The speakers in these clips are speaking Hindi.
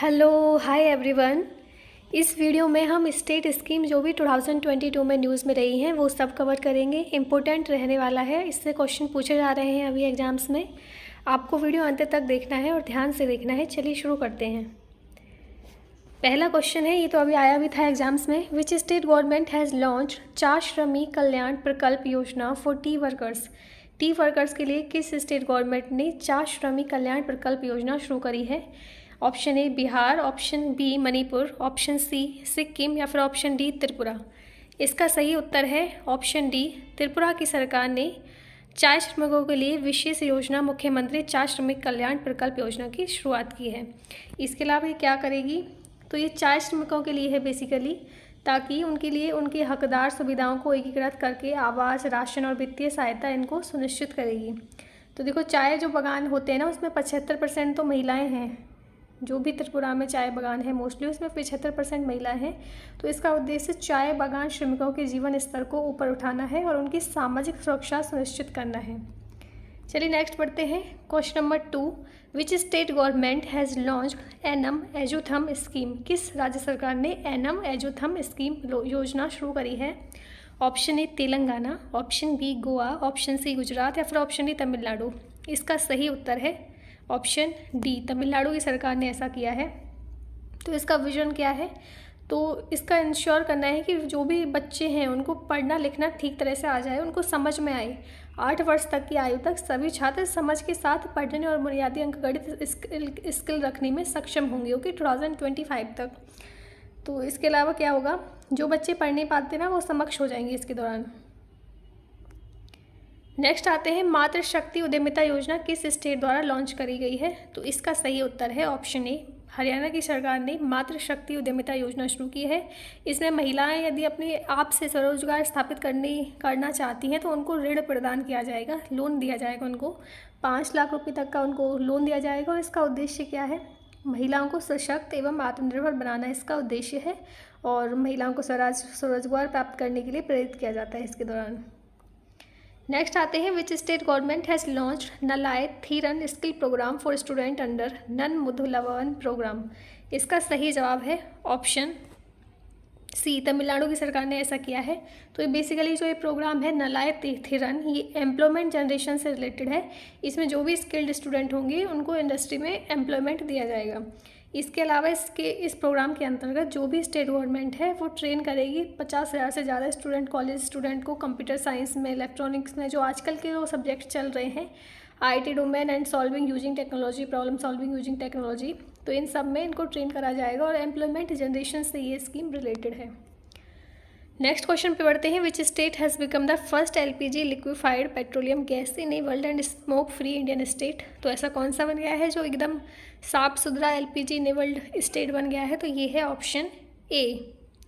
हेलो हाय एवरीवन इस वीडियो में हम स्टेट स्कीम जो भी 2022 में न्यूज़ में रही हैं वो सब कवर करेंगे इम्पोर्टेंट रहने वाला है इससे क्वेश्चन पूछे जा रहे हैं अभी एग्ज़ाम्स में आपको वीडियो अंत तक देखना है और ध्यान से देखना है चलिए शुरू करते हैं पहला क्वेश्चन है ये तो अभी आया भी था एग्ज़ाम्स में which state government has launch चार Shramik Kalyan Prakalp Yojana for tea workers tea workers के लिए किस स्टेट गवर्नमेंट ने चार श्रमिक कल्याण प्रकल्प योजना शुरू करी है option A Bihar option B Manipur option C Sikkim या फिर ऑप्शन डी त्रिपुरा इसका सही उत्तर है ऑप्शन डी त्रिपुरा की सरकार ने चाय श्रमिकों के लिए विशेष योजना मुख्यमंत्री चाय श्रमिक कल्याण प्रकल्प योजना की शुरुआत की है इसके अलावा ये क्या करेगी तो ये चाय श्रमिकों के लिए है बेसिकली ताकि उनके लिए उनके हकदार सुविधाओं को एकीकृत करके आवास राशन और वित्तीय सहायता इनको सुनिश्चित करेगी तो देखो चाय जो बगान होते हैं ना उसमें पचहत्तर परसेंट तो महिलाएं हैं जो भी त्रिपुरा में चाय बागान है मोस्टली उसमें पिछहत्तर परसेंट महिलाएं हैं तो इसका उद्देश्य चाय बागान श्रमिकों के जीवन स्तर को ऊपर उठाना है और उनकी सामाजिक सुरक्षा सुनिश्चित करना है चलिए नेक्स्ट पढ़ते हैं question number two which state government has launch Ennum Ezhutham scheme किस राज्य सरकार ने एनम एजोथम स्कीम योजना शुरू करी है option A Telangana option B Goa option C Gujarat या फिर ऑप्शन डी तमिलनाडु इसका सही उत्तर है ऑप्शन डी तमिलनाडु की सरकार ने ऐसा किया है तो इसका विजन क्या है तो इसका इंश्योर करना है कि जो भी बच्चे हैं उनको पढ़ना लिखना ठीक तरह से आ जाए उनको समझ में आए आठ वर्ष तक की आयु तक सभी छात्र समझ के साथ पढ़ने और बुनियादी अंकगणित स्किल स्किल रखने में सक्षम होंगे okay two thousand twenty five तक तो इसके अलावा क्या होगा जो बच्चे पढ़ नहीं पाते ना वो समक्ष हो जाएंगे इसके दौरान नेक्स्ट आते हैं मातृशक्ति उद्यमिता योजना किस स्टेट द्वारा लॉन्च करी गई है तो इसका सही उत्तर है ऑप्शन ए हरियाणा की सरकार ने मातृशक्ति उद्यमिता योजना शुरू की है इसमें महिलाएं यदि अपने आप से स्वरोजगार स्थापित करने करना चाहती हैं तो उनको ऋण प्रदान किया जाएगा लोन दिया जाएगा उनको पाँच लाख रुपये तक का उनको लोन दिया जाएगा और इसका उद्देश्य क्या है महिलाओं को सशक्त एवं आत्मनिर्भर बनाना इसका उद्देश्य है और महिलाओं को स्वराज स्वरोजगार प्राप्त करने के लिए प्रेरित किया जाता है इसके दौरान नेक्स्ट आते हैं which state government has launch Nalaiya Thiran skill program for student under Naan Mudhalvan program इसका सही जवाब है ऑप्शन सी तमिलनाडु की सरकार ने ऐसा किया है तो ये बेसिकली जो ये प्रोग्राम है नलाय थिरन ये एम्प्लॉयमेंट जनरेशन से रिलेटेड है इसमें जो भी स्किल्ड स्टूडेंट होंगे उनको इंडस्ट्री में एम्प्लॉयमेंट दिया जाएगा इसके अलावा इसके इस प्रोग्राम के अंतर्गत जो भी स्टेट गवर्नमेंट है वो ट्रेन करेगी पचास हज़ार से ज़्यादा स्टूडेंट कॉलेज स्टूडेंट को कंप्यूटर साइंस में इलेक्ट्रॉनिक्स में जो आजकल के वो सब्जेक्ट चल रहे हैं IT domain and solving using technology problem solving using technology तो इन सब में इनको ट्रेन करा जाएगा और एम्प्लॉयमेंट जनरेशन से ये स्कीम रिलेटेड है नेक्स्ट क्वेश्चन पे बढ़ते हैं which state has become the first L P G liquefied petroleum gas in a world and smoke free Indian state तो ऐसा कौन सा बन गया है जो एकदम साफ सुथरा L P A enabled state बन गया है तो ये है ऑप्शन ए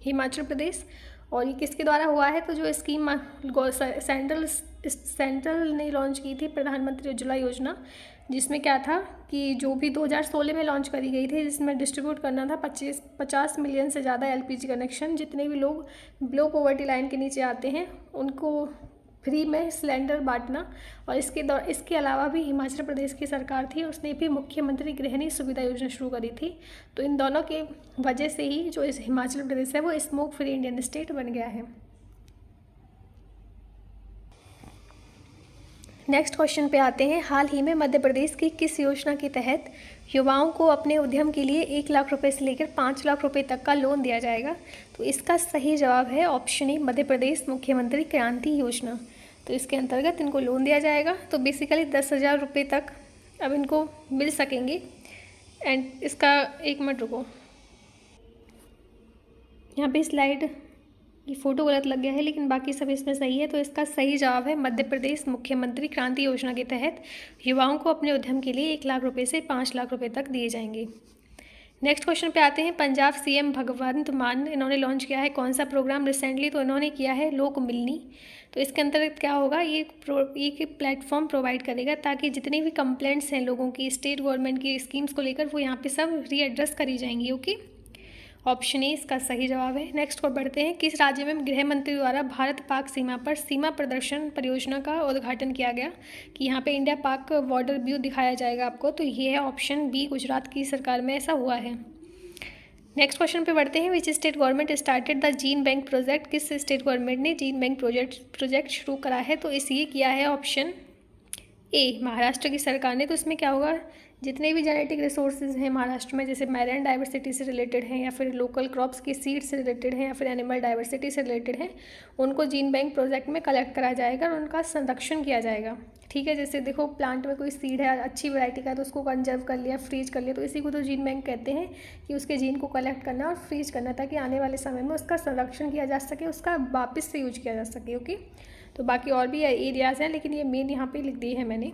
हिमाचल प्रदेश और ये किसके द्वारा हुआ है तो जो स्कीम सेंट्रल सेंट्रल ने लॉन्च की थी प्रधानमंत्री उज्ज्वला योजना जिसमें क्या था कि जो भी 2016 में लॉन्च करी गई थी जिसमें डिस्ट्रीब्यूट करना था 25 पचास मिलियन से ज़्यादा एलपीजी कनेक्शन जितने भी लोग ब्लो पॉवर्टी लाइन के नीचे आते हैं उनको फ्री में सिलेंडर बांटना और इसके दौर इसके अलावा भी हिमाचल प्रदेश की सरकार थी उसने भी मुख्यमंत्री गृहिणी सुविधा योजना शुरू करी थी तो इन दोनों के वजह से ही जो इस हिमाचल प्रदेश है वो स्मोक फ्री इंडियन स्टेट बन गया है नेक्स्ट क्वेश्चन पे आते हैं हाल ही में मध्य प्रदेश की किस योजना के तहत युवाओं को अपने उद्यम के लिए एक लाख रुपए से लेकर पाँच लाख रुपए तक का लोन दिया जाएगा तो इसका सही जवाब है ऑप्शन ए मध्य प्रदेश मुख्यमंत्री क्रांति योजना तो इसके अंतर्गत इनको लोन दिया जाएगा तो बेसिकली दस हज़ार रुपये तक अब इनको मिल सकेंगे एंड इसका एक मिनट रुको यहाँ पे स्लाइड ये फ़ोटो गलत लग गया है लेकिन बाकी सब इसमें सही है तो इसका सही जवाब है मध्य प्रदेश मुख्यमंत्री क्रांति योजना के तहत युवाओं को अपने उद्यम के लिए एक लाख रुपये से पाँच लाख रुपये तक दिए जाएंगे नेक्स्ट क्वेश्चन पे आते हैं पंजाब सीएम भगवंत मान इन्होंने लॉन्च किया है कौन सा प्रोग्राम रिसेंटली तो इन्होंने किया है लोक मिलनी तो इसके अंतर्गत क्या होगा ये ये प्लेटफॉर्म प्रोवाइड करेगा ताकि जितनी भी कंप्लेंट्स हैं लोगों की स्टेट गवर्नमेंट की स्कीम्स को लेकर वो यहाँ पे सब रीएड्रेस करी जाएंगी ओके okay? ऑप्शन ए इसका सही जवाब है नेक्स्ट को बढ़ते हैं किस राज्य में गृह मंत्री द्वारा भारत पाक सीमा पर सीमा प्रदर्शन परियोजना का उद्घाटन किया गया कि यहाँ पे इंडिया पाक बॉर्डर व्यू दिखाया जाएगा आपको तो ये है ऑप्शन बी गुजरात की सरकार में ऐसा हुआ है नेक्स्ट क्वेश्चन पे बढ़ते हैं which state government started the gene bank project किस स्टेट गवर्नमेंट ने जीन बैंक प्रोजेक्ट प्रोजेक्ट शुरू करा है तो इसलिए किया है ऑप्शन ए महाराष्ट्र की सरकार ने तो इसमें क्या होगा जितने भी जेनेटिक रिसोर्सेज हैं महाराष्ट्र में जैसे मैरन डाइवर्सिटी से रिलेटेड हैं या फिर लोकल क्रॉप्स की सीड से रिलेटेड हैं या फिर एनिमल डाइवर्सिटी से रिलेटेड हैं उनको जीन बैंक प्रोजेक्ट में कलेक्ट करा जाएगा और उनका संरक्षण किया जाएगा ठीक है जैसे देखो प्लांट में कोई सीड है अच्छी वैरायटी का तो उसको कंजर्व कर लिया फ्रीज कर लिया तो इसी को तो जीन बैंक कहते हैं कि उसके जीन को कलेक्ट करना और फ्रीज करना ताकि आने वाले समय में उसका संरक्षण किया जा सके उसका वापस से यूज किया जा सके ओके तो बाकी और भी एरियाज़ हैं लेकिन ये मेन यहाँ पर लिख दी है मैंने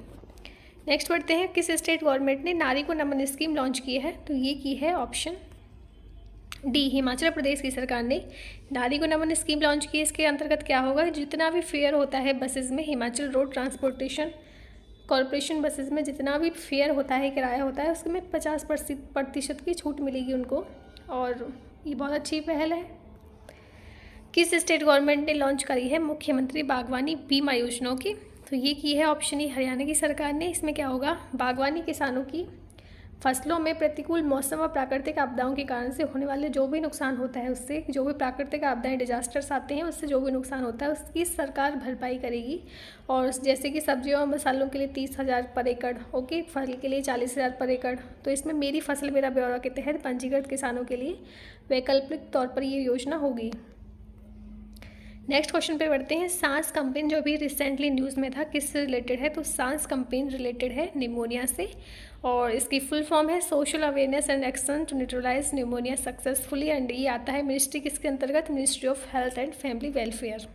नेक्स्ट बढ़ते हैं किस स्टेट गवर्नमेंट ने नारी को नमन स्कीम लॉन्च की है तो ये की है ऑप्शन डी हिमाचल प्रदेश की सरकार ने नारी को नमन स्कीम लॉन्च की इसके अंतर्गत क्या होगा जितना भी फेयर होता है बसेज में Himachal road transportation corporation buses में जितना भी फेयर होता है किराया होता है उसमें पचास प्रतिशत की छूट मिलेगी उनको और ये बहुत अच्छी पहल है किस स्टेट गवर्नमेंट ने लॉन्च करी है मुख्यमंत्री बागवानी बीमा योजनाओं की तो ये की है ऑप्शन ई e, हरियाणा की सरकार ने इसमें क्या होगा बागवानी किसानों की फसलों में प्रतिकूल मौसम और प्राकृतिक आपदाओं के कारण से होने वाले जो भी नुकसान होता है उससे जो भी प्राकृतिक आपदाएं डिजास्टर्स आते हैं उससे जो भी नुकसान होता है उसकी सरकार भरपाई करेगी और जैसे कि सब्जियों और मसालों के लिए तीस हज़ार पर एकड़ ओके फल के लिए चालीस हज़ार पर एकड़ तो इसमें मेरी फसल मेरा ब्यौरा के तहत पंजीकृत किसानों के लिए वैकल्पिक तौर पर ये योजना होगी नेक्स्ट क्वेश्चन पे बढ़ते हैं सांस कंपेन जो अभी रिसेंटली न्यूज़ में था किस रिलेटेड है तो सांस कंपेन रिलेटेड है निमोनिया से और इसकी फुल फॉर्म है social awareness and action to neutralize pneumonia successfully and ये आता है मिनिस्ट्री किसके अंतर्गत ministry of health and family welfare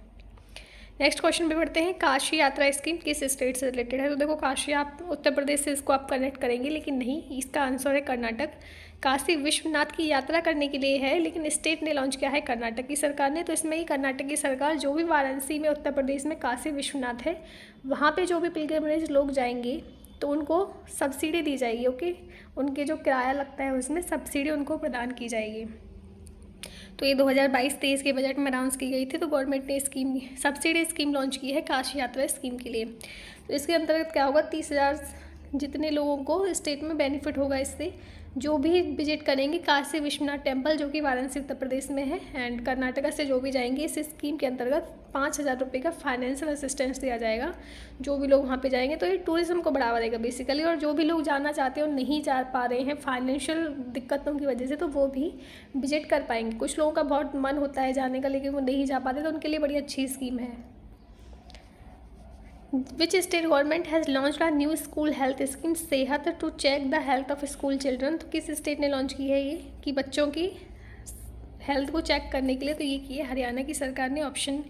next question पे बढ़ते हैं काशी यात्रा स्कीम किस स्टेट से रिलेटेड है तो देखो काशी आप उत्तर प्रदेश से इसको आप कनेक्ट करेंगे लेकिन नहीं इसका आंसर है कर्नाटक काशी विश्वनाथ की यात्रा करने के लिए है लेकिन स्टेट ने लॉन्च किया है कर्नाटक की सरकार ने तो इसमें ही कर्नाटक की सरकार जो भी वाराणसी में उत्तर प्रदेश में काशी विश्वनाथ है वहाँ पे जो भी पिलग्रमेज लोग जाएंगे तो उनको सब्सिडी दी जाएगी ओके उनके जो किराया लगता है उसमें सब्सिडी उनको प्रदान की जाएगी तो ये 2022-23 के बजट में अनाउंस की गई थी तो गवर्नमेंट ने स्कीम सब्सिडी स्कीम लॉन्च की है काशी यात्रा स्कीम के लिए तो इसके अंतर्गत क्या होगा तीस हज़ार जितने लोगों को स्टेट में बेनिफिट होगा इससे जो भी विजिट करेंगे काशी विश्वनाथ टेम्पल जो कि वाराणसी उत्तर प्रदेश में है एंड कर्नाटका से जो भी जाएंगे इस स्कीम के अंतर्गत पाँच हज़ार रुपये का फाइनेंशियल असिस्टेंस दिया जाएगा जो भी लोग वहाँ पे जाएंगे तो ये टूरिज़्म को बढ़ावा देगा बेसिकली और जो भी लोग जाना चाहते हैं और नहीं जा पा रहे हैं फाइनेंशियल दिक्कतों की वजह से तो वो भी विजिट कर पाएंगे कुछ लोगों का बहुत मन होता है जाने का लेकिन वो नहीं जा पाते तो उनके लिए बड़ी अच्छी स्कीम है which state government has launch a new school health scheme Sehat to check the health of school children तो किस स्टेट ने लॉन्च की है ये कि बच्चों की हेल्थ को चेक करने के लिए तो ये किए हरियाणा की सरकार ने ऑप्शन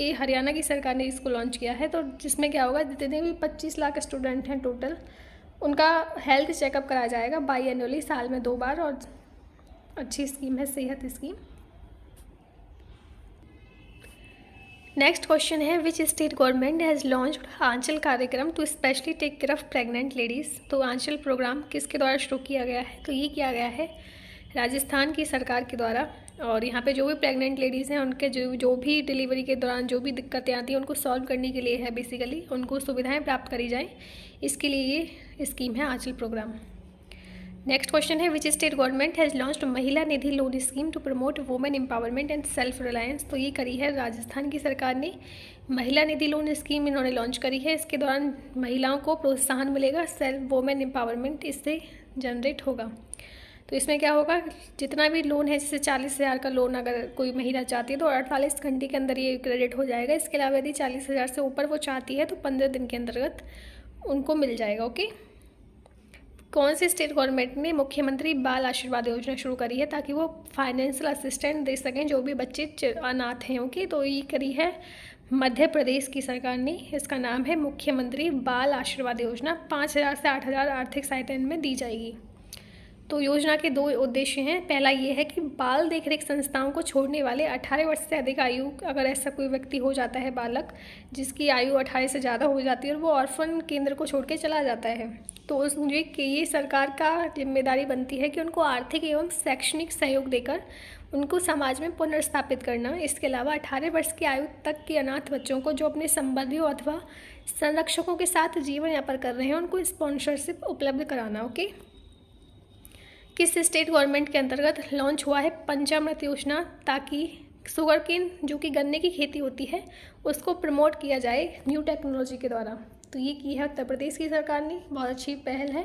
ए हरियाणा की सरकार ने इसको लॉन्च किया है तो जिसमें क्या होगा जितने भी पच्चीस लाख स्टूडेंट हैं टोटल उनका हेल्थ चेकअप कराया जाएगा बाई एनुअली साल में दो बार और अच्छी स्कीम है सेहत स्कीम नेक्स्ट क्वेश्चन है which state government has launch Aanchal Karyakram to specially take care of pregnant ladies तो आंचल प्रोग्राम किसके द्वारा शुरू किया गया है तो ये किया गया है राजस्थान की सरकार के द्वारा और यहाँ पे जो भी प्रेग्नेंट लेडीज़ हैं उनके जो जो भी डिलीवरी के दौरान जो भी दिक्कतें आती हैं उनको सॉल्व करने के लिए है बेसिकली उनको सुविधाएँ प्राप्त करी जाएँ इसके लिए ये स्कीम है आंचल प्रोग्राम नेक्स्ट क्वेश्चन है which state government has launched Mahila Nidhi loan scheme to promote women empowerment and self reliance तो ये करी है राजस्थान की सरकार ने महिला निधि लोन स्कीम इन्होंने लॉन्च करी है इसके दौरान महिलाओं को प्रोत्साहन मिलेगा सेल्फ वुमेन एम्पावरमेंट इससे जनरेट होगा तो इसमें क्या होगा जितना भी लोन है जैसे चालीस हज़ार का लोन अगर कोई महिला चाहती है तो अड़तालीस घंटे के अंदर ये क्रेडिट हो जाएगा इसके अलावा यदि चालीस हज़ार से ऊपर वो चाहती है तो पंद्रह दिन के अंतर्गत उनको मिल जाएगा ओके कौन से स्टेट गवर्नमेंट ने मुख्यमंत्री बाल आशीर्वाद योजना शुरू करी है ताकि वो फाइनेंशियल असिस्टेंट दे सकें जो भी बच्चे अनाथ हैं उनकी तो ये करी है मध्य प्रदेश की सरकार ने इसका नाम है मुख्यमंत्री बाल आशीर्वाद योजना पाँच हज़ार से आठ हज़ार आर्थिक सहायता में दी जाएगी तो योजना के दो उद्देश्य हैं पहला ये है कि बाल देखरेख संस्थाओं को छोड़ने वाले 18 वर्ष से अधिक आयु अगर ऐसा कोई व्यक्ति हो जाता है बालक जिसकी आयु 18 से ज़्यादा हो जाती है और वो ऑर्फन केंद्र को छोड़ के चला जाता है तो उस कि ये सरकार का जिम्मेदारी बनती है कि उनको आर्थिक एवं शैक्षणिक सहयोग देकर उनको समाज में पुनर्स्थापित करना इसके अलावा अठारह वर्ष की आयु तक के अनाथ बच्चों को जो अपने संबंधियों अथवा संरक्षकों के साथ जीवन यापन कर रहे हैं उनको स्पॉन्सरशिप उपलब्ध कराना ओके किस स्टेट गवर्नमेंट के अंतर्गत लॉन्च हुआ है पंचामृत योजना ताकि शुगर किन जो कि गन्ने की खेती होती है उसको प्रमोट किया जाए न्यू टेक्नोलॉजी के द्वारा तो ये की है उत्तर प्रदेश की सरकार ने बहुत अच्छी पहल है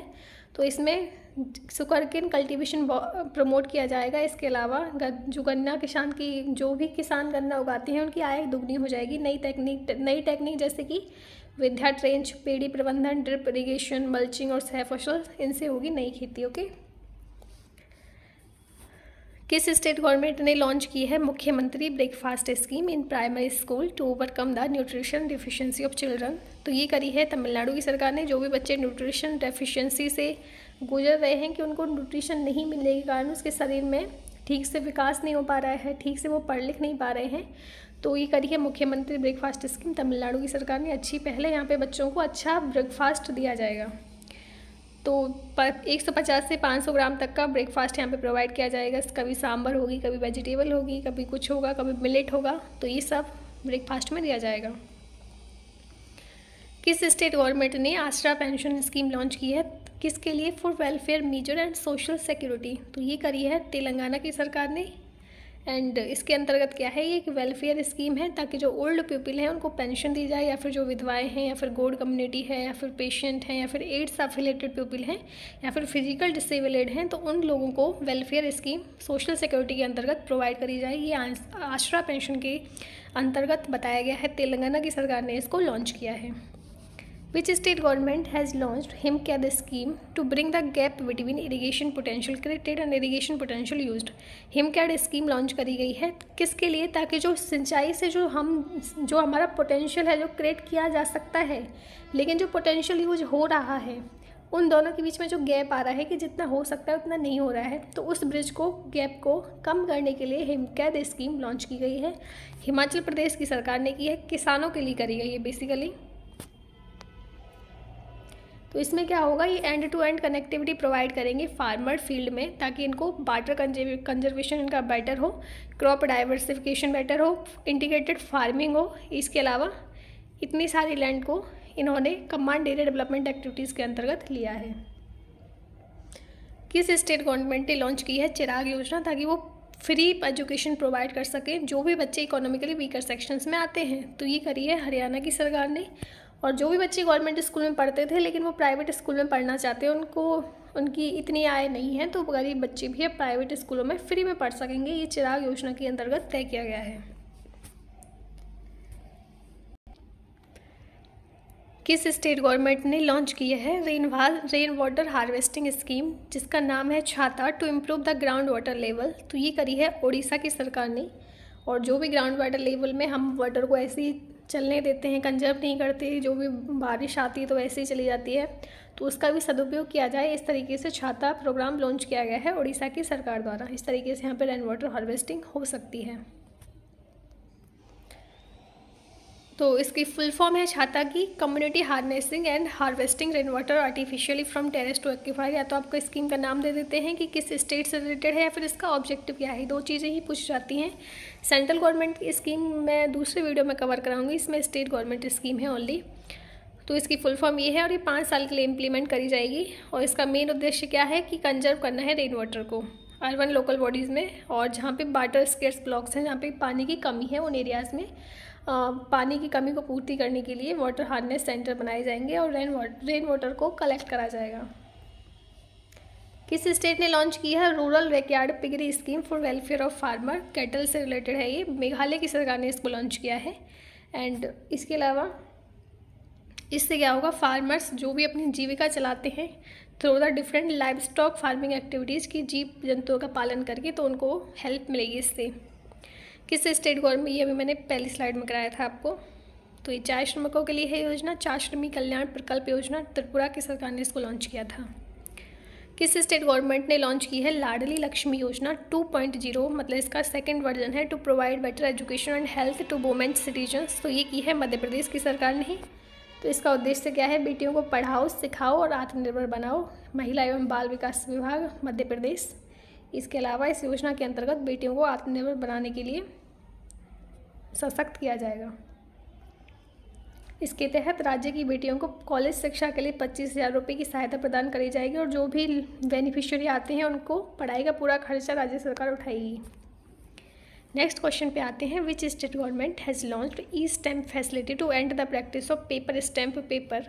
तो इसमें शुगर किन कल्टिवेशन प्रमोट किया जाएगा इसके अलावा जो गन्ना किसान की जो भी किसान गन्ना उगाते हैं उनकी आय दुगनी हो जाएगी नई टेक्निक नई टेक्निक जैसे कि विद्या ट्रेंच पेड़ी प्रबंधन ड्रिप इरीगेशन मल्चिंग और सह फसल इनसे होगी नई खेती ओके किस स्टेट गवर्नमेंट ने लॉन्च की है Mukhyamantri breakfast scheme in primary school to overcome the nutrition deficiency of children तो ये करी है तमिलनाडु की सरकार ने जो भी बच्चे न्यूट्रिशन डिफिशियंसी से गुजर रहे हैं कि उनको न्यूट्रिशन नहीं मिलने के कारण उसके शरीर में ठीक से विकास नहीं हो पा रहा है ठीक से वो पढ़ लिख नहीं पा रहे हैं तो ये करी है मुख्यमंत्री ब्रेकफास्ट स्कीम तमिलनाडु की सरकार ने अच्छी पहले यहाँ पे बच्चों को अच्छा ब्रेकफास्ट दिया जाएगा तो एक सौ पचास से पाँच सौ ग्राम तक का ब्रेकफास्ट यहाँ पे प्रोवाइड किया जाएगा कभी सांभर होगी कभी वेजिटेबल होगी कभी कुछ होगा कभी मिलेट होगा तो ये सब ब्रेकफास्ट में दिया जाएगा किस स्टेट गवर्नमेंट ने आश्रा पेंशन स्कीम लॉन्च की है किसके लिए for welfare major and social security तो ये करी है तेलंगाना की सरकार ने एंड इसके अंतर्गत क्या है ये एक वेलफेयर स्कीम है ताकि जो ओल्ड पीपल हैं उनको पेंशन दी जाए या फिर जो विधवाएं हैं या फिर गोड कम्युनिटी है या फिर पेशेंट हैं या फिर एड्स एफिलेटेड पीपल हैं या फिर फिजिकल डिसेबलेड हैं तो उन लोगों को वेलफेयर स्कीम सोशल सिक्योरिटी के अंतर्गत प्रोवाइड करी जाए ये आश्रा पेंशन के अंतर्गत बताया गया है तेलंगाना की सरकार ने इसको लॉन्च किया है which state government has launched himcare scheme to bring the gap between irrigation potential created and irrigation potential used himcare scheme launch करी गई है किसके लिए ताकि जो सिंचाई से जो हम जो हमारा पोटेंशियल है जो क्रिएट किया जा सकता है लेकिन जो पोटेंशियल यूज हो रहा है उन दोनों के बीच में जो गैप आ रहा है कि जितना हो सकता है उतना नहीं हो रहा है तो उस ब्रिज को गैप को कम करने के लिए हिमकैद स्कीम लॉन्च की गई है हिमाचल प्रदेश की सरकार ने की है किसानों के लिए करी गई है बेसिकली तो इसमें क्या होगा ये end to end connectivity provide करेंगे फार्मर फील्ड में ताकि इनको वाटर कंजर्वेशन इनका बेटर हो क्रॉप डाइवर्सिफिकेशन बेटर हो इंटीग्रेटेड फार्मिंग हो इसके अलावा इतनी सारी लैंड को इन्होंने कमांड एरिया डेवलपमेंट एक्टिविटीज़ के अंतर्गत लिया है किस स्टेट गवर्नमेंट ने लॉन्च की है चिराग योजना ताकि वो फ्री एजुकेशन प्रोवाइड कर सकें जो भी बच्चे इकोनॉमिकली वीकर सेक्शंस में आते हैं तो ये करी है हरियाणा की सरकार ने और जो भी बच्चे गवर्नमेंट स्कूल में पढ़ते थे लेकिन वो प्राइवेट स्कूल में पढ़ना चाहते हैं उनको उनकी इतनी आय नहीं है तो गरीब बच्चे भी अब प्राइवेट स्कूलों में फ्री में पढ़ सकेंगे ये चिराग योजना के अंतर्गत तय किया गया है किस स्टेट गवर्नमेंट ने लॉन्च किया है rain rain water harvesting scheme जिसका नाम है Chhata to improve the ground water level तो ये करी है ओडिशा की सरकार ने और जो भी ग्राउंड वाटर लेवल में हम वाटर को ऐसी चलने देते हैं कंजर्व नहीं करते जो भी बारिश आती है तो वैसे ही चली जाती है तो उसका भी सदुपयोग किया जाए इस तरीके से छाता प्रोग्राम लॉन्च किया गया है उड़ीसा की सरकार द्वारा इस तरीके से यहाँ पर रेन वाटर हार्वेस्टिंग हो सकती है तो इसकी फुल फॉर्म है छाता की community harnessing and harvesting rain water artificially from terrace to aquifer या तो आपको स्कीम का नाम दे देते हैं कि किस स्टेट से रिलेटेड है या फिर इसका ऑब्जेक्टिव क्या है दो चीज़ें ही पूछ जाती हैं सेंट्रल गवर्नमेंट की स्कीम मैं दूसरे वीडियो में कवर कराऊंगी इसमें स्टेट गवर्नमेंट स्कीम है ओनली तो इसकी फुल फॉर्म ये है और ये पाँच साल के लिए इम्प्लीमेंट करी जाएगी और इसका मेन उद्देश्य क्या है कि कंजर्व करना है रेन वाटर को अर्बन लोकल बॉडीज़ में और जहाँ पे वाटर स्केट्स ब्लॉक्स हैं जहाँ पे पानी की कमी है उन एरियाज़ में पानी की कमी को पूर्ति करने के लिए वाटर हार्डनेस सेंटर बनाए जाएंगे और रेन वाटर रेन वाटर को कलेक्ट करा जाएगा किस स्टेट ने लॉन्च किया है rural backyard piggery scheme for welfare of farmer cattle से रिलेटेड है ये मेघालय की सरकार ने इसको लॉन्च किया है एंड इसके अलावा इससे क्या होगा फार्मर्स जो भी अपनी जीविका चलाते हैं through the different livestock farming activities की जीव जंतुओं का पालन करके तो उनको हेल्प मिलेगी इससे किस स्टेट गवर्नमेंट ये अभी मैंने पहली स्लाइड में कराया था आपको तो ये चाय श्रमिकों के लिए है योजना चाय श्रमिक कल्याण प्रकल्प योजना त्रिपुरा की सरकार ने इसको लॉन्च किया था किस स्टेट गवर्नमेंट ने लॉन्च की है लाडली लक्ष्मी योजना 2.0 मतलब इसका सेकंड वर्जन है to provide better education and health to women citizens तो ये की है मध्य प्रदेश की सरकार ने ही तो इसका उद्देश्य क्या है बेटियों को पढ़ाओ सिखाओ और आत्मनिर्भर बनाओ महिला एवं बाल विकास विभाग मध्य प्रदेश इसके अलावा इस योजना के अंतर्गत बेटियों को आत्मनिर्भर बनाने के लिए सशक्त किया जाएगा इसके तहत राज्य की बेटियों को कॉलेज शिक्षा के लिए पच्चीस हज़ार रुपये की सहायता प्रदान करी जाएगी और जो भी बेनिफिशियरी आते हैं उनको पढ़ाई का पूरा खर्चा राज्य सरकार उठाएगी नेक्स्ट क्वेश्चन पे आते हैं which state government has launched e stamp facility to end the practice of paper stamp paper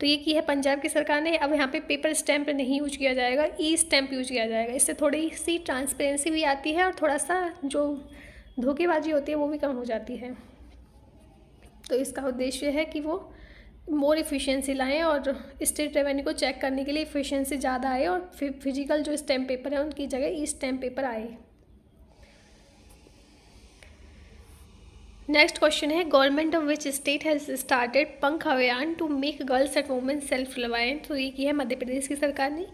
तो ये की है पंजाब की सरकार ने अब यहाँ पे पेपर स्टैम्प नहीं यूज किया जाएगा ई स्टैम्प यूज किया जाएगा इससे थोड़ी सी ट्रांसपेरेंसी भी आती है और थोड़ा सा जो धोखेबाजी होती है वो भी कम हो जाती है तो इसका उद्देश्य है कि वो मोर इफ़िशियंसी लाएँ और स्टेट रेवेन्यू को चेक करने के लिए इफ़िशियंसी ज़्यादा आए और फिजिकल जो स्टैम्प पेपर है उनकी जगह ई स्टैम्प पेपर आए नेक्स्ट क्वेश्चन है government of which state has started Pankh Abhiyan to make girls and women self reliant तो ये की है मध्य प्रदेश की सरकार ने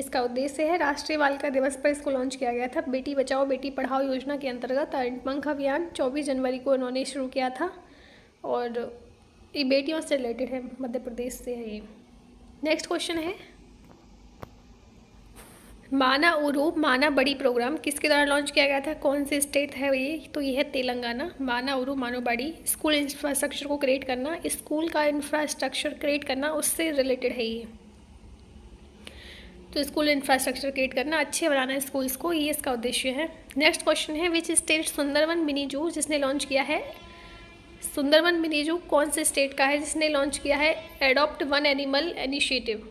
इसका उद्देश्य है राष्ट्रीय बालिका दिवस पर इसको लॉन्च किया गया था बेटी बचाओ बेटी पढ़ाओ योजना के अंतर्गत पंख अभियान चौबीस जनवरी को उन्होंने शुरू किया था और ये बेटियों से रिलेटेड है मध्य प्रदेश से है ये नेक्स्ट क्वेश्चन है माना उरूप माना बड़ी प्रोग्राम किसके द्वारा लॉन्च किया गया था कौन से स्टेट है ये तो ये है तेलंगाना माना उरूप मानो बड़ी स्कूल इंफ्रास्ट्रक्चर को क्रिएट करना स्कूल का इंफ्रास्ट्रक्चर क्रिएट करना उससे रिलेटेड है ये तो स्कूल इंफ्रास्ट्रक्चर क्रिएट करना अच्छे बनाना स्कूल्स को ये इसका उद्देश्य है नेक्स्ट क्वेश्चन है विच स्टेट सुंदरवन मिनी जू जिसने लॉन्च किया है सुंदरवन मिनी जू कौन से स्टेट का है जिसने लॉन्च किया है एडॉप्ट वन एनिमल इनिशिएटिव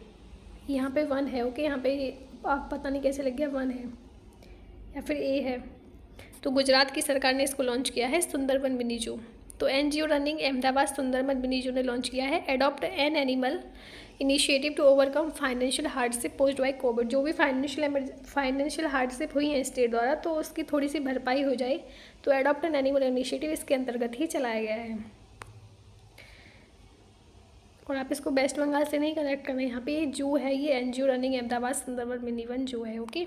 यहाँ पे वन है ओके okay? यहाँ पे आप पता नहीं कैसे लग गया वन है या फिर ए है तो गुजरात की सरकार ने इसको लॉन्च किया है सुंदरबन मिनी जू तो N G O running Ahmedabad Sundarban mini zoo ने लॉन्च किया है adopt an animal initiative to overcome financial hardship post by covid जो भी फाइनेंशियल फाइनेंशियल हार्डशिप हुई है स्टेट द्वारा तो उसकी थोड़ी सी भरपाई हो जाए तो एडॉप्ट एन एनिमल इनिशिएटिव इसके अंतर्गत ही चलाया गया है और आप इसको वेस्ट बंगाल से नहीं कनेक्ट करना यहाँ पे जो है ये एन रनिंग अहमदाबाद सुंदरबन वन जो है okay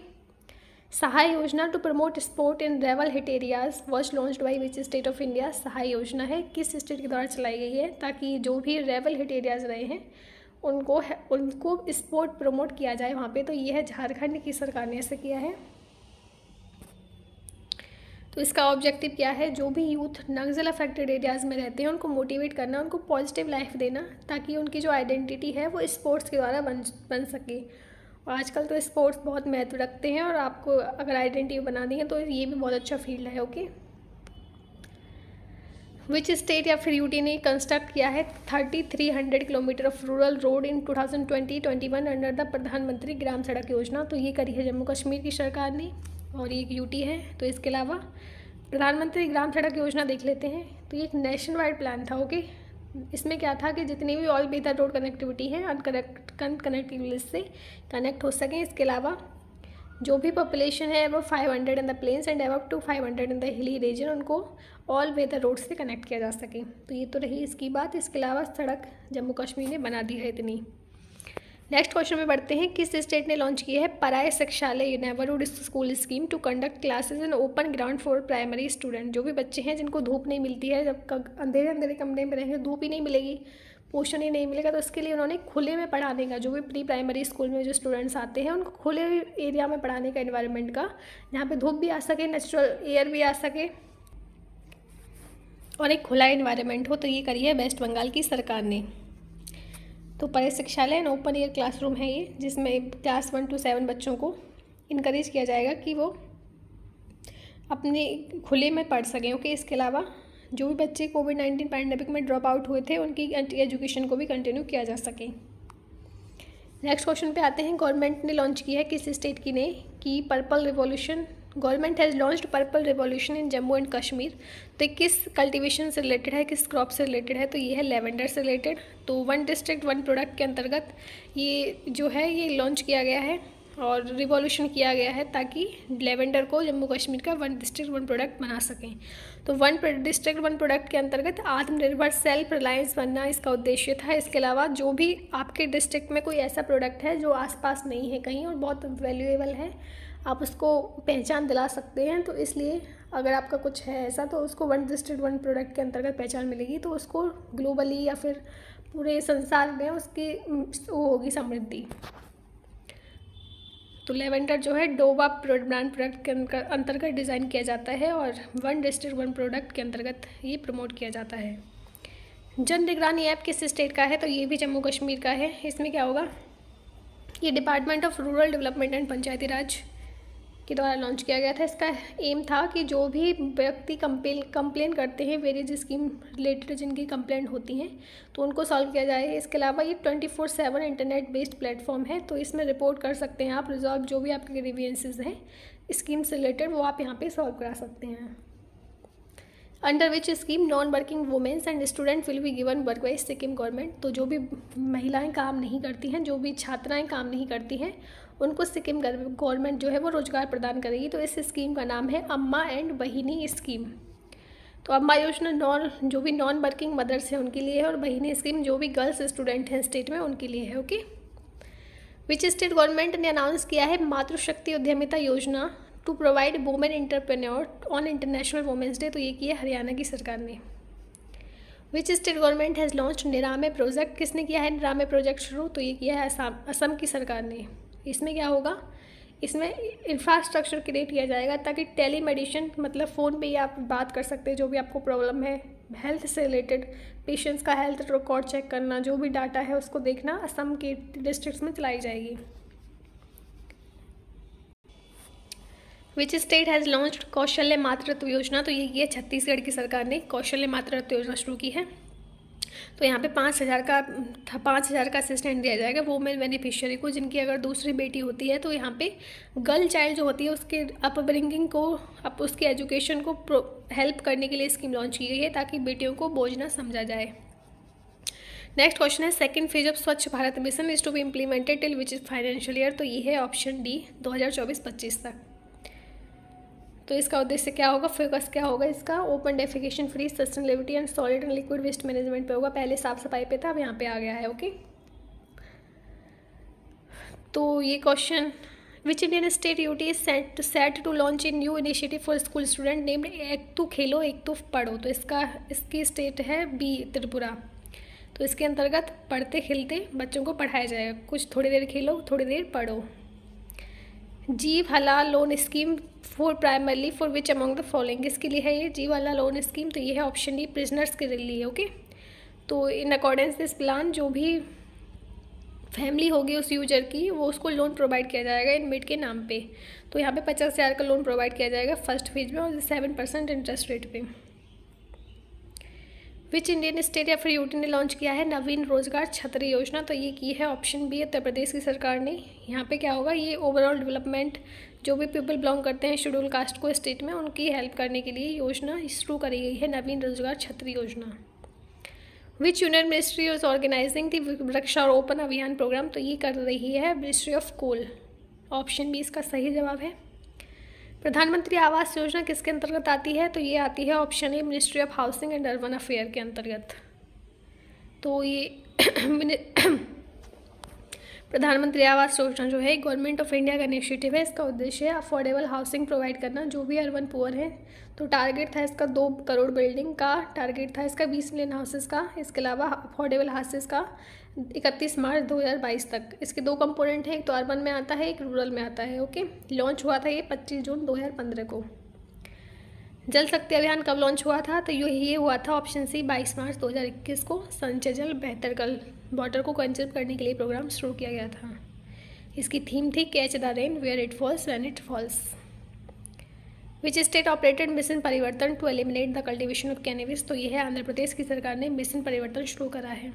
Sahay Yojana to promote sport in rural hit areas was launch by which state of India Sahay Yojana है किस स्टेट के द्वारा चलाई गई है ताकि जो भी रेवल हिट एरियाज रहे हैं उनको उनको स्पोर्ट प्रमोट किया जाए वहाँ पे तो यह झारखंड की सरकार ने ऐसे किया है तो इसका ऑब्जेक्टिव क्या है जो भी यूथ नक्सल अफेक्टेड एरियाज़ में रहते हैं उनको मोटिवेट करना उनको पॉजिटिव लाइफ देना ताकि उनकी जो आइडेंटिटी है वो स्पोर्ट्स के द्वारा बन बन सके और आजकल तो स्पोर्ट्स बहुत महत्व रखते हैं और आपको अगर आइडेंटिटी बना दी है तो ये भी बहुत अच्छा फील्ड है ओके विच स्टेट या फिर यूटी ने कंस्ट्रक्ट किया है thirty three hundred kilometer of rural road in two thousand twenty twenty one under the Pradhanmantri Gram सड़क योजना तो ये करी है जम्मू कश्मीर की सरकार ने और ये एक यूटी है तो इसके अलावा प्रधानमंत्री ग्राम सड़क योजना देख लेते हैं तो ये एक नेशन वाइड प्लान था ओके इसमें क्या था कि जितनी भी ऑल बेहतर रोड कनेक्टिविटी है अनकनेक्ट कन कनेक्टिविटी से कनेक्ट हो सकें इसके अलावा जो भी पॉपुलेशन है वो 500 इन द प्लेन्स एंड एवअप to 500 in the hilly region उनको ऑल वेदर रोड से कनेक्ट किया जा सके तो ये तो रही इसकी बात इसके अलावा सड़क जम्मू कश्मीर ने बना दी है इतनी नेक्स्ट क्वेश्चन में बढ़ते हैं किस स्टेट ने लॉन्च किया है पराय शिक्षालय neighbourhood school scheme to conduct classes in open ground for primary student जो भी बच्चे हैं जिनको धूप नहीं मिलती है जब अंधेरे अंधेरे कमरे में रहेंगे धूप ही नहीं मिलेगी पोषण ही नहीं मिलेगा तो इसके लिए उन्होंने खुले में पढ़ाने का जो भी प्री प्राइमरी स्कूल में जो स्टूडेंट्स आते हैं उनको खुले एरिया में पढ़ाने का इन्वायरमेंट का जहाँ पर धूप भी आ सके नेचुरल एयर भी आ सके और एक खुला इन्वायरमेंट हो तो ये करी है वेस्ट बंगाल की सरकार ने तो परेश शिक्षालय एंड ओपन ईयर क्लासरूम है ये जिसमें क्लास वन टू सेवन बच्चों को इनक्रेज किया जाएगा कि वो अपने खुले में पढ़ सकें ओके इसके अलावा जो भी बच्चे कोविड नाइन्टीन पैंडेमिक में ड्रॉप आउट हुए थे उनकी एजुकेशन को भी कंटिन्यू किया जा सके नेक्स्ट क्वेश्चन पे आते हैं गवर्नमेंट ने लॉन्च किया है किस स्टेट की ने कि purple revolution government has launch purple revolution in Jammu and Kashmir तो किस कल्टीवेशन से रिलेटेड है किस क्रॉप से रिलेटेड है तो ये है लेवेंडर से रिलेटेड तो वन डिस्ट्रिक्ट वन प्रोडक्ट के अंतर्गत ये जो है ये लॉन्च किया गया है और रिवॉल्यूशन किया गया है ताकि लेवेंडर को जम्मू कश्मीर का वन डिस्ट्रिक्ट वन प्रोडक्ट बना सकें तो वन डिस्ट्रिक्ट वन प्रोडक्ट के अंतर्गत आत्मनिर्भर सेल्फ रिलायंस बनना इसका उद्देश्य था इसके अलावा जो भी आपके डिस्ट्रिक्ट में कोई ऐसा प्रोडक्ट है जो आसपास नहीं है कहीं और बहुत वैल्यूएबल है आप उसको पहचान दिला सकते हैं तो इसलिए अगर आपका कुछ है ऐसा तो उसको वन डिस्ट्रिक्ट वन प्रोडक्ट के अंतर्गत पहचान मिलेगी तो उसको ग्लोबली या फिर पूरे संसार में उसकी वो होगी समृद्धि तो लेवेंडर जो है डोवा ब्रांड प्रोडक्ट के अंतर्गत डिज़ाइन किया जाता है और वन डिस्ट्रिक्ट वन प्रोडक्ट के अंतर्गत ये प्रमोट किया जाता है जन निगरानी ऐप किस स्टेट का है तो ये भी जम्मू कश्मीर का है इसमें क्या होगा ये department of rural development and Panchayati Raj के द्वारा लॉन्च किया गया था इसका एम था कि जो भी व्यक्ति कंप्लेन कंप्लेन करते हैं वेरिज स्कीम रिलेटेड जिनकी कंप्लेंट होती हैं तो उनको सॉल्व किया जाए इसके अलावा ये twenty four seven internet based platform है तो इसमें रिपोर्ट कर सकते हैं आप रिजॉल्व जो भी आपके ग्रीवियंसेज हैं स्कीम से रिलेटेड वो आप यहाँ पर सॉल्व करा सकते हैं under which scheme non working womens and student will be given work wise Sikkim government तो जो भी महिलाएं काम नहीं करती हैं जो भी छात्राएं काम नहीं करती हैं उनको सिक्किम गवर्नमेंट जो है वो रोज़गार प्रदान करेगी तो इस स्कीम का नाम है अम्मा एंड बहिनी स्कीम तो अम्मा योजना नॉन जो भी नॉन वर्किंग मदर्स हैं उनके लिए है और बहिनी स्कीम जो भी गर्ल्स स्टूडेंट हैं स्टेट में उनके लिए है ओके विच स्टेट गवर्नमेंट ने अनाउंस किया है मातृशक्ति उद्यमिता योजना to provide women entrepreneur on international womens day तो ये किया हरियाणा की सरकार ने which state government has launch Niramaya project किसने किया है निरामे प्रोजेक्ट शुरू तो ये किया है असम असम की सरकार ने इसमें क्या होगा इसमें इंफ्रास्ट्रक्चर क्रिएट किया जाएगा ताकि टेली मेडिसिन मतलब फ़ोन पे ही आप बात कर सकते हैं जो भी आपको प्रॉब्लम है हेल्थ से रिलेटेड पेशेंट्स का हेल्थ रिकॉर्ड चेक करना जो भी डाटा है उसको देखना असम के डिस्ट्रिक्ट्स में चलाई जाएगी विच स्टेट हैज़ लॉन्च कौशल्य मातृत्व योजना तो यही है छत्तीसगढ़ की सरकार ने कौशल्य मातृत्व योजना शुरू की है तो यहाँ पे पाँच हज़ार का पाँच हज़ार का असिस्टेंट दिया जाएगा वोमेन बेनिफिशियरी को जिनकी अगर दूसरी बेटी होती है तो यहाँ पे गर्ल चाइल्ड जो होती है उसके अपब्रिंगिंग को अप उसके एजुकेशन को हेल्प करने के लिए स्कीम लॉन्च की गई है ताकि बेटियों को बोझ ना समझा जाए नेक्स्ट क्वेश्चन है second phase of Swachh Bharat mission is to be implemented till which is financial year तो ये है ऑप्शन डी 2024-25 तक तो इसका उद्देश्य क्या होगा फोकस क्या होगा इसका open defecation free sustainability and solid and liquid waste management पे होगा पहले साफ सफाई पे था अब यहाँ पे आ गया है ओके तो ये question which Indian state UT is set set to launch a new initiative for school student named एक तो खेलो एक तो पढ़ो तो इसका इसकी स्टेट है बी त्रिपुरा तो इसके अंतर्गत पढ़ते खेलते बच्चों को पढ़ाया जाएगा कुछ थोड़ी देर खेलो थोड़ी देर पढ़ो जीव हलाल loan scheme for primarily for which among the following इसके लिए है ये जीव हलाल लोन स्कीम तो ये है ऑप्शन डी प्रिजनर्स के लिए ओके तो इन अकॉर्डेंस दिस प्लान जो भी फैमिली होगी उस यूजर की वो उसको लोन प्रोवाइड किया जाएगा इन मिड के नाम पे तो यहाँ पे पचास हज़ार का लोन प्रोवाइड किया जाएगा फर्स्ट फेज में और सेवन परसेंट इंटरेस्ट रेट पे विच इंडियन स्टेट या फिर यूटी ने लॉन्च किया है नवीन रोजगार छतरी योजना तो ये की है ऑप्शन बी उत्तर प्रदेश की सरकार ने यहाँ पे क्या होगा ये ओवरऑल डेवलपमेंट जो भी पीपल बिलोंग करते हैं शेड्यूल कास्ट को स्टेट में उनकी हेल्प करने के लिए योजना शुरू करी गई है नवीन रोजगार छतरी योजना which union ministry is organising the वृक्षारोपण अभियान प्रोग्राम तो ये कर रही है ministry of coal option B इसका सही जवाब है प्रधानमंत्री आवास योजना किसके अंतर्गत आती है तो ये आती है option A ministry of housing and urban affair के अंतर्गत तो ये प्रधानमंत्री आवास योजना जो है गवर्नमेंट ऑफ इंडिया का इनिशिएटिव है इसका उद्देश्य है अफोर्डेबल हाउसिंग प्रोवाइड करना जो भी अर्बन पुअर हैं तो टारगेट था इसका दो करोड़ बिल्डिंग का टारगेट था इसका बीस मिलियन हाउसेस का इसके अलावा अफोर्डेबल हाउसेस का इकतीस मार्च 2022 तक इसके दो कंपोनेंट हैं एक तो अर्बन में आता है एक रूरल में आता है ओके लॉन्च हुआ था ये 25 जून 2015 को जल शक्ति अभियान कब लॉन्च हुआ था तो ये हुआ था ऑप्शन सी बाईस मार्च इक्कीस को संचय जल बेहतर कल वाटर को कंजर्व करने के लिए प्रोग्राम शुरू किया गया था इसकी थीम थी catch the rain where it falls when it falls which state operated mission Parivartan to eliminate the cultivation of cannabis तो यह आंध्र प्रदेश की सरकार ने मिशन परिवर्तन शुरू करा है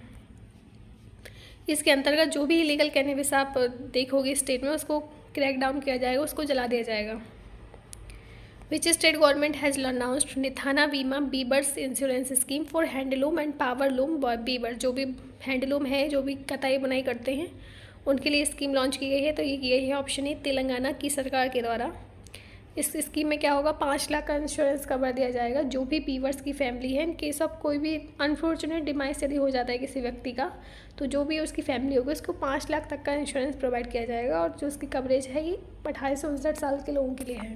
इसके अंतर्गत जो भी इलीगल कैनविस आप देखोगे स्टेट में उसको क्रैक डाउन किया जाएगा उसको जला दिया जाएगा which state government has announced Nethanna बीमा weavers insurance scheme for handloom and power loom weaver जो भी हैंडलूम है जो भी कताई बुनाई करते हैं उनके लिए स्कीम लॉन्च की गई है तो ये यही है ऑप्शन है तेलंगाना की सरकार के द्वारा इस स्कीम में क्या होगा पाँच लाख का इंश्योरेंस कवर दिया जाएगा जो भी पीवर्स की फैमिली है इन केस ऑफ कोई भी अनफॉर्चुनेट डिमाइस यदि हो जाता है किसी व्यक्ति का तो जो भी उसकी फैमिली होगी उसको पाँच लाख तक का इंश्योरेंस प्रोवाइड किया जाएगा और जो उसकी कवरेज है ये अठाईस सौ उनसठ साल के लोगों के लिए है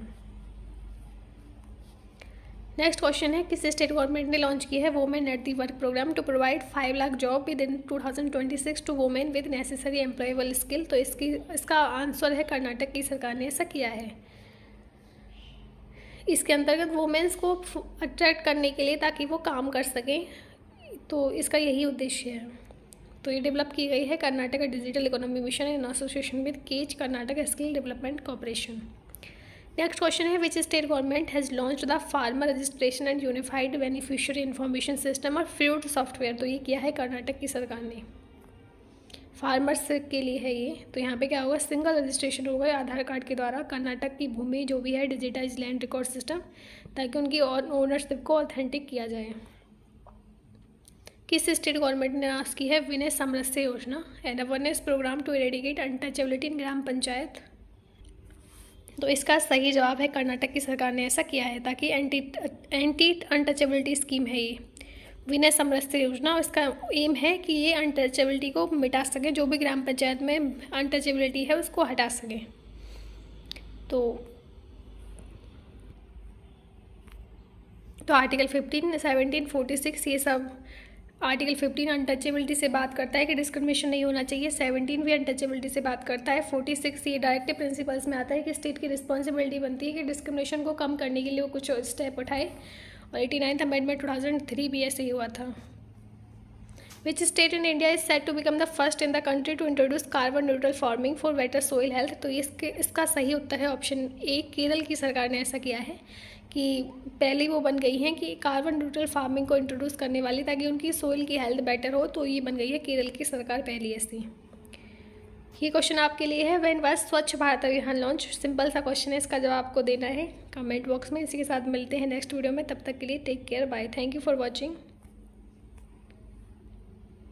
नेक्स्ट क्वेश्चन है किस स्टेट गवर्नमेंट ने लॉन्च की है women at the work programme to provide five lakh job within two thousand twenty six to women with necessary employable skill तो इसकी इसका आंसर है कर्नाटक की सरकार ने ऐसा किया है इसके अंतर्गत वुमेंस को अट्रैक्ट करने के लिए ताकि वो काम कर सकें तो इसका यही उद्देश्य है तो ये डेवलप की गई है Karnataka digital economy mission in association with केज Karnataka skill development corporation next question है which state government has launch the farmer registration and unified beneficiary information system और फ्यूड सॉफ्टवेयर तो ये किया है कर्नाटक की सरकार ने फार्मर्स के लिए है ये तो यहाँ पे क्या होगा सिंगल रजिस्ट्रेशन होगा आधार कार्ड के द्वारा कर्नाटक की भूमि जो भी है डिजिटाइज लैंड रिकॉर्ड सिस्टम ताकि उनकी ओनरशिप को ऑथेंटिक किया जाए किस स्टेट गवर्नमेंट ने लॉन्च की है विनय सामरस्य योजना and awareness programme to eradicate untouchability in gram panchayat तो इसका सही जवाब है कर्नाटक की सरकार ने ऐसा किया है ताकि एंटी एंटी अनटचेबिलिटी स्कीम है ये विनय समरस्य योजना इसका एम है कि ये अनटचेबिलिटी को मिटा सकें जो भी ग्राम पंचायत में अनटचेबिलिटी है उसको हटा सकें तो तो article fifteen seventeen forty six ये सब आर्टिकल फिफ्टीन अनटचेबिलिटी से बात करता है कि डिस्क्रिमिनेशन नहीं होना चाहिए सेवनटीन भी अनटचेबिलिटी से बात करता है फोर्टी सिक्स ये डायरेक्टिव प्रिंसिपल्स में आता है कि स्टेट की रिस्पॉन्सिबिलिटी बनती है कि डिस्क्रिमिनेशन को कम करने के लिए वो कुछ स्टेप उठाए और eighty ninth amendment two thousand three भी ऐसे ही हुआ था which state in India is set to become the first in the country to introduce carbon neutral farming for better soil health तो इसके इसका सही उत्तर है ऑप्शन ए केरल की सरकार ने ऐसा किया है कि पहले वो बन गई हैं कि कार्बन न्यूट्रल फार्मिंग को इंट्रोड्यूस करने वाली ताकि उनकी सोइल की हेल्थ बेटर हो तो ये बन गई है केरल की सरकार पहली ऐसी ये क्वेश्चन आपके लिए है वेन वाज स्वच्छ भारत अभियान लॉन्च सिंपल सा क्वेश्चन है इसका जवाब आपको देना है कमेंट बॉक्स में इसी के साथ मिलते हैं नेक्स्ट वीडियो में तब तक के लिए take care bye thank you for watching